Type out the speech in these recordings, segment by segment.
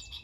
you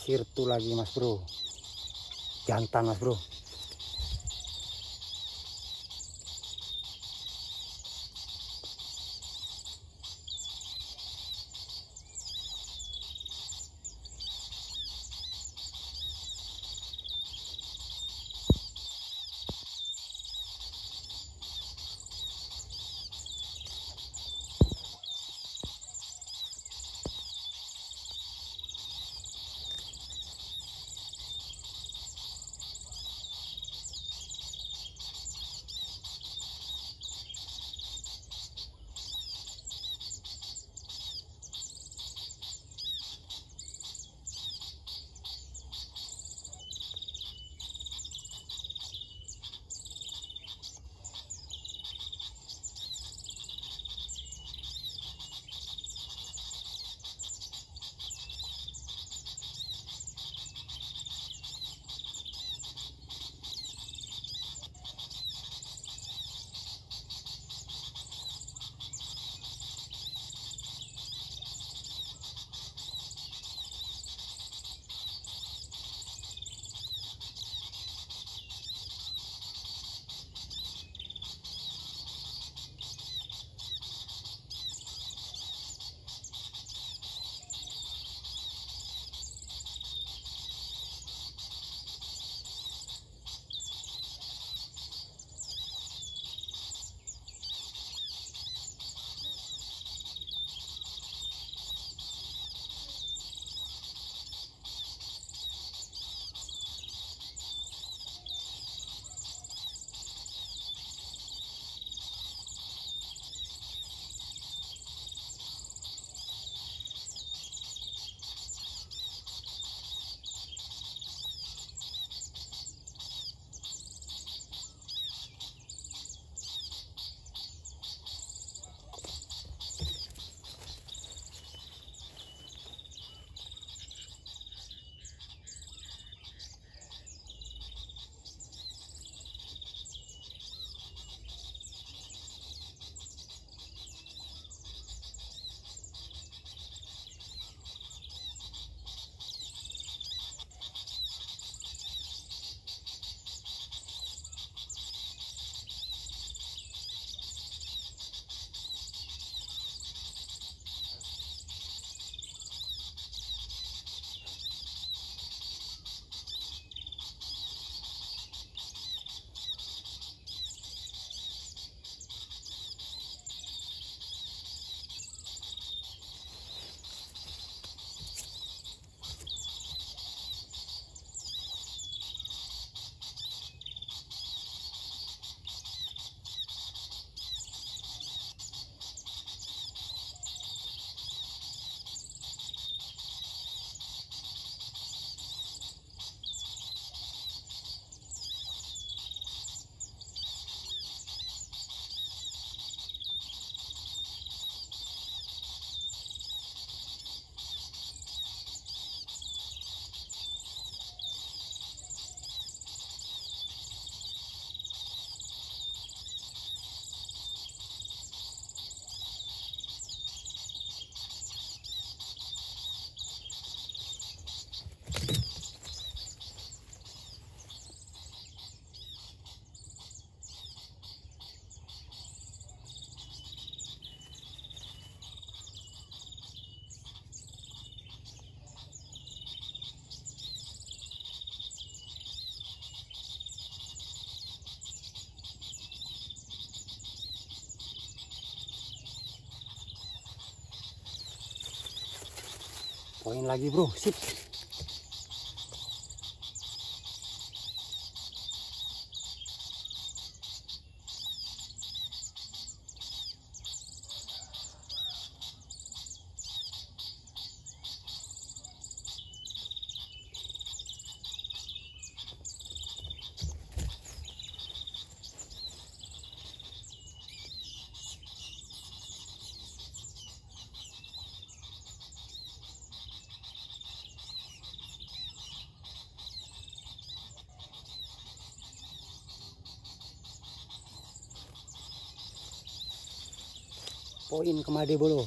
sirtu lagi mas bro jantan mas bro poin lagi bro sip poin kemade bolo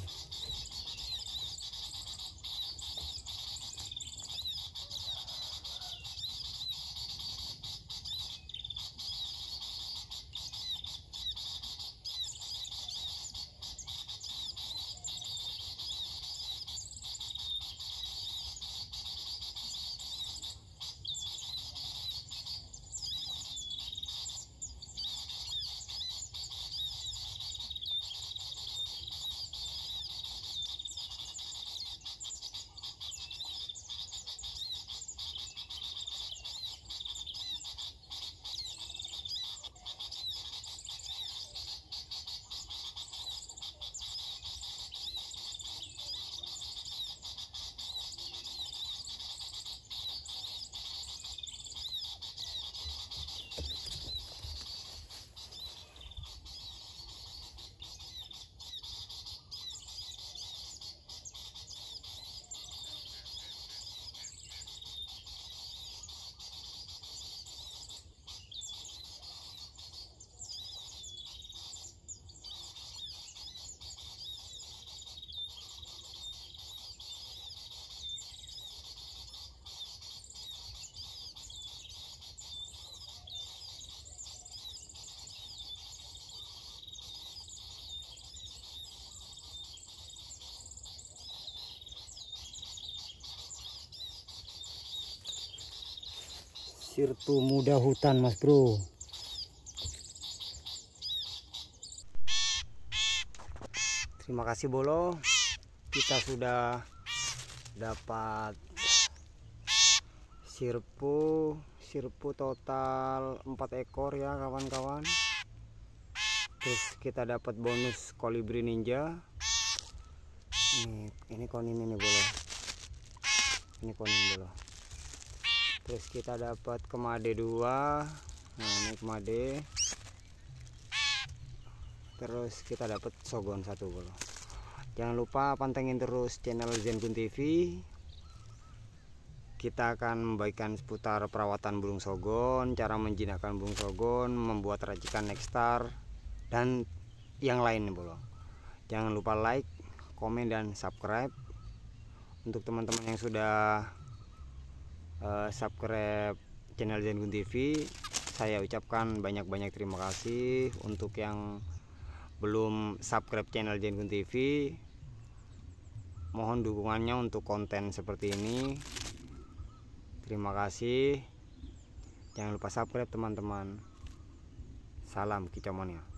sirtu muda hutan mas bro terima kasih bolo kita sudah dapat sirpu sirpu total 4 ekor ya kawan-kawan terus kita dapat bonus kolibri ninja ini ini konin ini bolo. ini konin bolo terus kita dapat kemade dua nah ini kemade terus kita dapat sogon satu bolo jangan lupa pantengin terus channel Zenkun TV kita akan membaikkan seputar perawatan burung sogon, cara menjinakkan burung sogon, membuat racikan nextar dan yang lain bolong. Jangan lupa like, komen dan subscribe. Untuk teman-teman yang sudah Eh, subscribe channel Zaingun TV saya ucapkan banyak-banyak terima kasih untuk yang belum subscribe channel Zaingun TV mohon dukungannya untuk konten seperti ini terima kasih jangan lupa subscribe teman-teman salam kicaumonia ya.